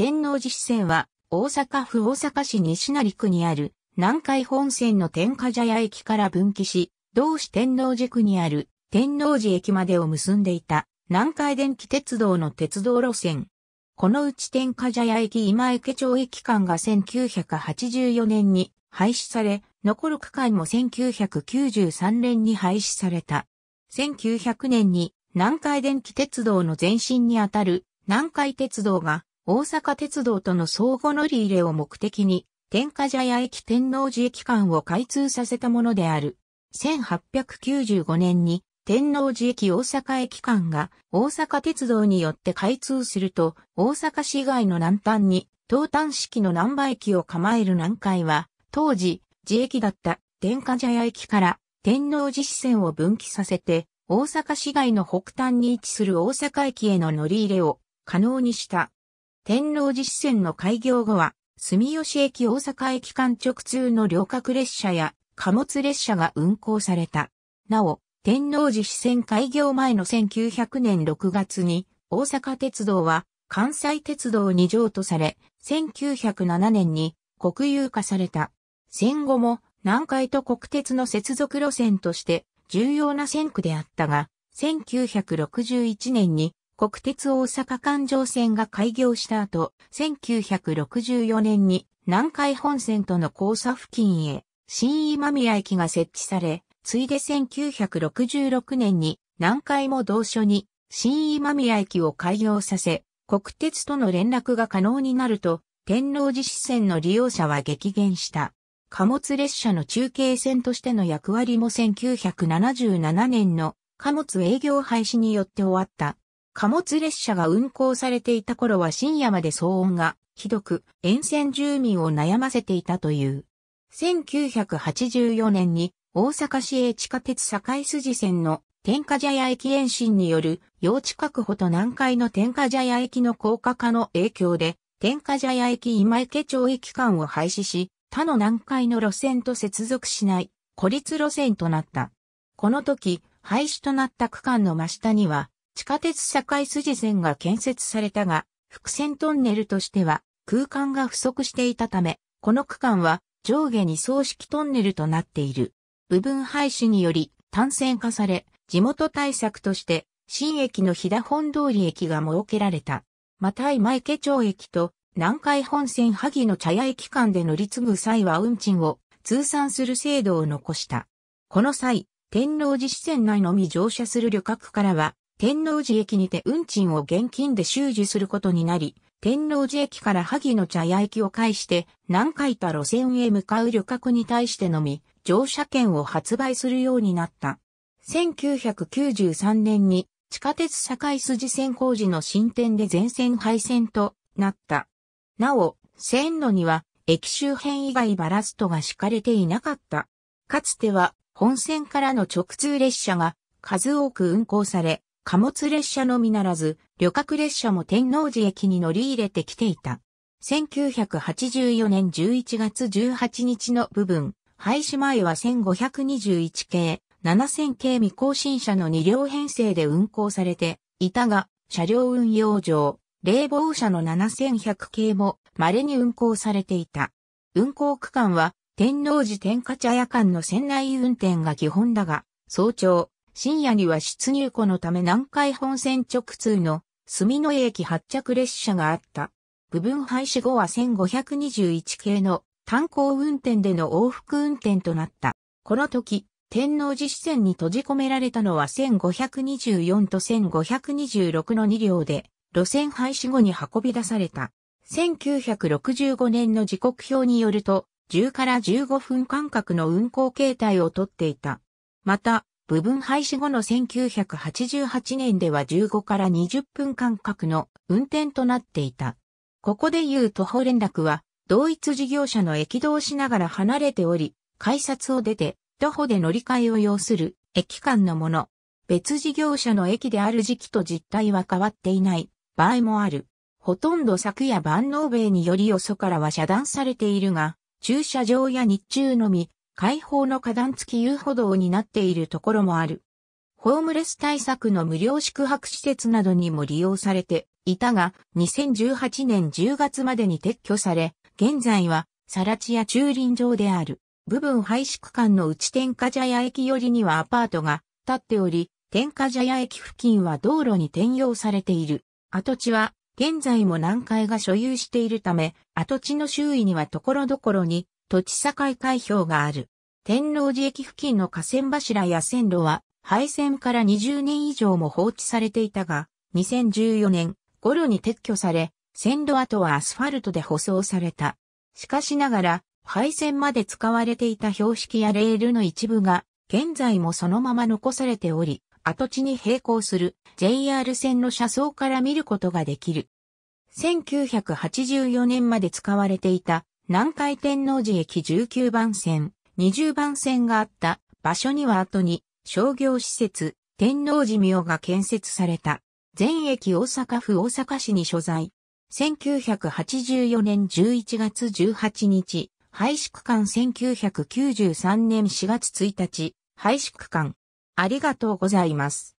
天王寺支線は、大阪府大阪市西成区にある、南海本線の天下茶屋駅から分岐し、同市天王寺区にある天王寺駅までを結んでいた南海電気鉄道の鉄道路線。このうち天下茶屋駅今池町駅間が1984年に廃止され、残る区間も1993年に廃止された。1900年に南海電気鉄道の前身にあたる南海鉄道が大阪鉄道との相互乗り入れを目的に、天下茶屋駅天王寺駅間を開通させたものである。1895年に天王寺駅大阪駅間が大阪鉄道によって開通すると、大阪市外の南端に東端式の南波駅を構える南海は、当時、自駅だった天下茶屋駅から天王寺支線を分岐させて、大阪市外の北端に位置する大阪駅への乗り入れを可能にした。天王寺支線の開業後は、住吉駅大阪駅間直通の両客列車や貨物列車が運行された。なお、天王寺支線開業前の1900年6月に、大阪鉄道は関西鉄道に譲渡され、1907年に国有化された。戦後も南海と国鉄の接続路線として重要な線区であったが、1961年に国鉄大阪環状線が開業した後、1964年に南海本線との交差付近へ新今宮駅が設置され、ついで1966年に南海も同所に新今宮駅を開業させ、国鉄との連絡が可能になると、天王寺支線の利用者は激減した。貨物列車の中継線としての役割も1977年の貨物営業廃止によって終わった。貨物列車が運行されていた頃は深夜まで騒音がひどく沿線住民を悩ませていたという。1984年に大阪市営地下鉄堺筋線の天下茶屋駅延伸による用地確保と南海の天下茶屋駅の高架化の影響で天下茶屋駅今池町駅間を廃止し他の南海の路線と接続しない孤立路線となった。この時廃止となった区間の真下には地下鉄堺筋線が建設されたが、伏線トンネルとしては空間が不足していたため、この区間は上下に葬式トンネルとなっている。部分廃止により単線化され、地元対策として新駅の飛騨本通り駅が設けられた。また今池町駅と南海本線萩の茶屋駅間で乗り継ぐ際は運賃を通算する制度を残した。この際、天王寺支線内のみ乗車する旅客からは、天王寺駅にて運賃を現金で収受することになり、天王寺駅から萩野茶屋駅を介して南海田路線へ向かう旅客に対してのみ乗車券を発売するようになった。1993年に地下鉄堺筋線工事の進展で全線廃線となった。なお、線路には駅周辺以外バラストが敷かれていなかった。かつては本線からの直通列車が数多く運行され、貨物列車のみならず、旅客列車も天王寺駅に乗り入れてきていた。1984年11月18日の部分、廃止前は1521系、7000系未更新車の2両編成で運行されていたが、車両運用上、冷房車の7100系も稀に運行されていた。運行区間は、天王寺天下茶屋間の船内運転が基本だが、早朝、深夜には出入庫のため南海本線直通の住野駅発着列車があった。部分廃止後は1521系の炭鉱運転での往復運転となった。この時、天王寺支線に閉じ込められたのは1524と1526の2両で、路線廃止後に運び出された。1965年の時刻表によると、10から15分間隔の運行形態をとっていた。また、部分廃止後の1988年では15から20分間隔の運転となっていた。ここでいう徒歩連絡は、同一事業者の駅同しながら離れており、改札を出て、徒歩で乗り換えを要する、駅間のもの。別事業者の駅である時期と実態は変わっていない、場合もある。ほとんど昨夜万能米によりよそからは遮断されているが、駐車場や日中のみ、開放の花壇付き遊歩道になっているところもある。ホームレス対策の無料宿泊施設などにも利用されていたが、2018年10月までに撤去され、現在は、さらチや駐輪場である。部分廃止区間の内天下茶屋駅寄りにはアパートが建っており、天下茶屋駅付近は道路に転用されている。跡地は現在も南海が所有しているため、跡地の周囲には所々に土地境開票がある。天王寺駅付近の河川柱や線路は、廃線から20年以上も放置されていたが、2014年頃に撤去され、線路跡はアスファルトで舗装された。しかしながら、廃線まで使われていた標識やレールの一部が、現在もそのまま残されており、跡地に並行する JR 線の車窓から見ることができる。1984年まで使われていた南海天王寺駅19番線、20番線があった場所には後に商業施設、天王寺廟が建設された。全駅大阪府大阪市に所在。1984年11月18日、廃止区間1993年4月1日、廃止区間。ありがとうございます。